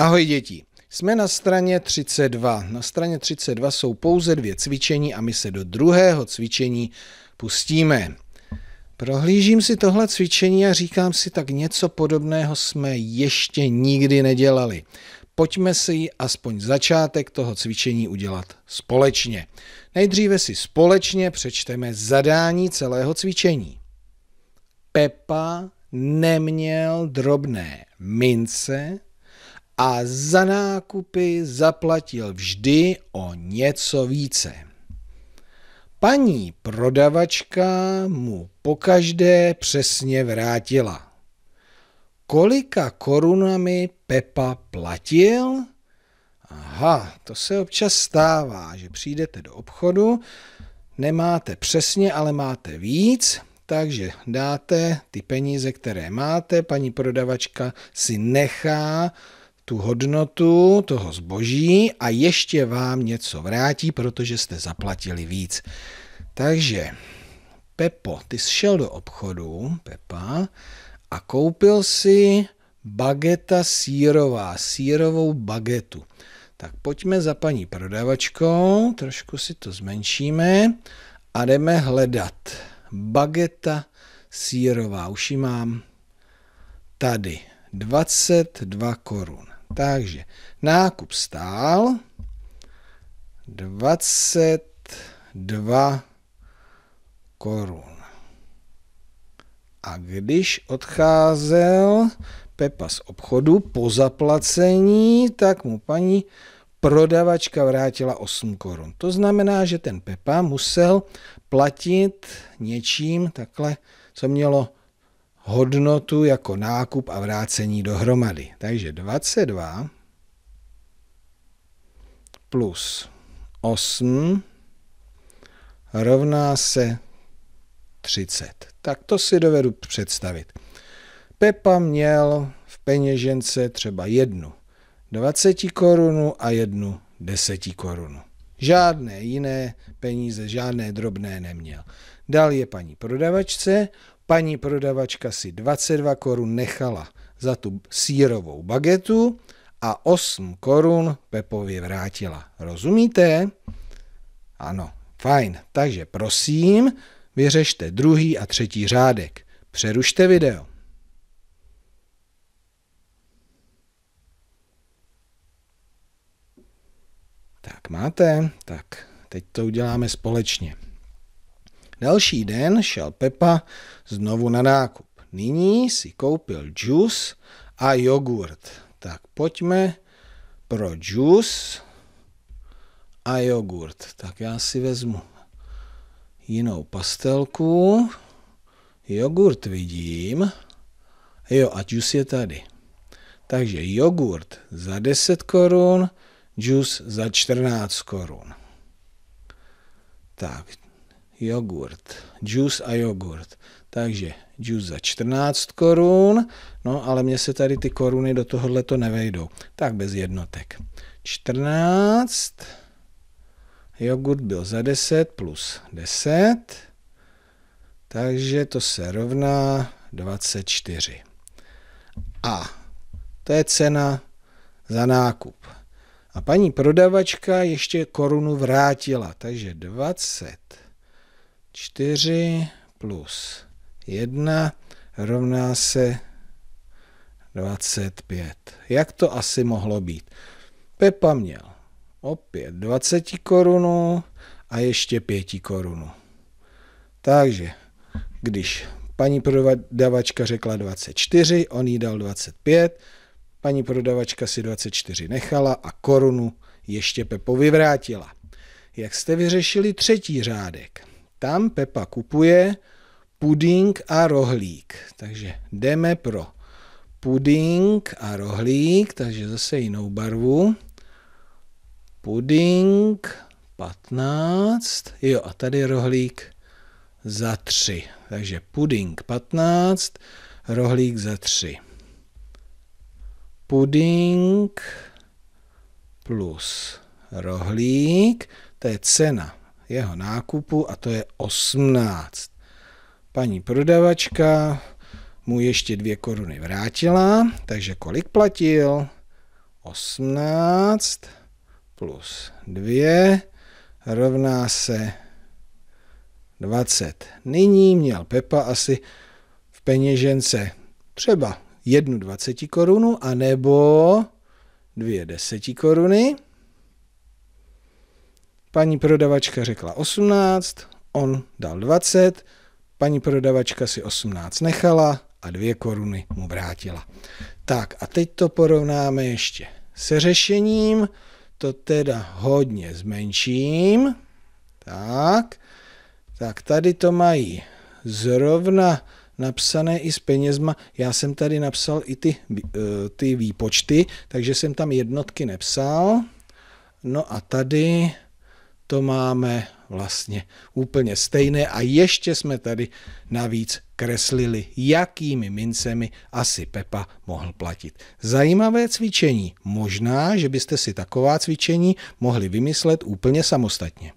Ahoj děti. Jsme na straně 32. Na straně 32 jsou pouze dvě cvičení a my se do druhého cvičení pustíme. Prohlížím si tohle cvičení a říkám si, tak něco podobného jsme ještě nikdy nedělali. Pojďme si aspoň začátek toho cvičení udělat společně. Nejdříve si společně přečteme zadání celého cvičení. Pepa neměl drobné mince a za nákupy zaplatil vždy o něco více. Paní prodavačka mu pokaždé přesně vrátila. Kolika korunami Pepa platil? Aha, to se občas stává, že přijdete do obchodu, nemáte přesně, ale máte víc, takže dáte ty peníze, které máte, paní prodavačka si nechá tu hodnotu toho zboží a ještě vám něco vrátí, protože jste zaplatili víc. Takže Pepo, ty jsi šel do obchodu, Pepa, a koupil si bageta sírová, sírovou bagetu. Tak pojďme za paní prodavačkou, trošku si to zmenšíme a jdeme hledat. Bageta sírová, už ji mám tady, 22 korun. Takže nákup stál 22 korun. A když odcházel Pepa z obchodu po zaplacení, tak mu paní prodavačka vrátila 8 korun. To znamená, že ten Pepa musel platit něčím takhle, co mělo hodnotu jako nákup a vrácení dohromady. Takže 22 plus 8 rovná se 30. Tak to si dovedu představit. Pepa měl v peněžence třeba jednu 20 korunu a jednu 10 korunu. Žádné jiné peníze, žádné drobné neměl. Dal je paní prodavačce, Paní prodavačka si 22 korun nechala za tu sírovou bagetu a 8 korun Pepovi vrátila. Rozumíte? Ano, fajn. Takže prosím, vyřešte druhý a třetí řádek. Přerušte video. Tak máte, tak teď to uděláme společně. Další den šel Pepa znovu na nákup. Nyní si koupil džus a jogurt. Tak pojďme pro džus a jogurt. Tak já si vezmu jinou pastelku. Jogurt vidím. Jo, a džus je tady. Takže jogurt za 10 korun, džus za 14 korun. Tak, jogurt, juice a jogurt. Takže juice za 14 korun, no ale mně se tady ty koruny do tohohle to nevejdou. Tak bez jednotek. 14, jogurt byl za 10 plus 10, takže to se rovná 24. A to je cena za nákup. A paní prodavačka ještě korunu vrátila, takže 20 4 plus 1 rovná se 25. Jak to asi mohlo být? Pepa měl opět 20 korunů a ještě 5 korunů. Takže když paní prodavačka řekla 24, on jí dal 25, paní prodavačka si 24 nechala a korunu ještě Pepo vyvrátila. Jak jste vyřešili třetí řádek? Tam Pepa kupuje puding a rohlík. Takže jdeme pro puding a rohlík, takže zase jinou barvu. Puding 15, jo a tady rohlík za 3. Takže puding 15, rohlík za 3. Puding plus rohlík, to je cena jeho nákupu a to je 18. Paní prodavačka mu ještě dvě koruny vrátila, takže kolik platil? 18 plus 2 rovná se 20. Nyní měl Pepa asi v peněžence třeba jednu 20 korunu a nebo dvě 10 koruny. Paní prodavačka řekla 18, on dal 20, paní prodavačka si 18 nechala a dvě koruny mu vrátila. Tak a teď to porovnáme ještě se řešením, to teda hodně zmenším. Tak, tak tady to mají zrovna napsané i s penězma. Já jsem tady napsal i ty, e, ty výpočty, takže jsem tam jednotky nepsal. No a tady to máme vlastně úplně stejné a ještě jsme tady navíc kreslili, jakými mincemi asi Pepa mohl platit. Zajímavé cvičení. Možná, že byste si taková cvičení mohli vymyslet úplně samostatně.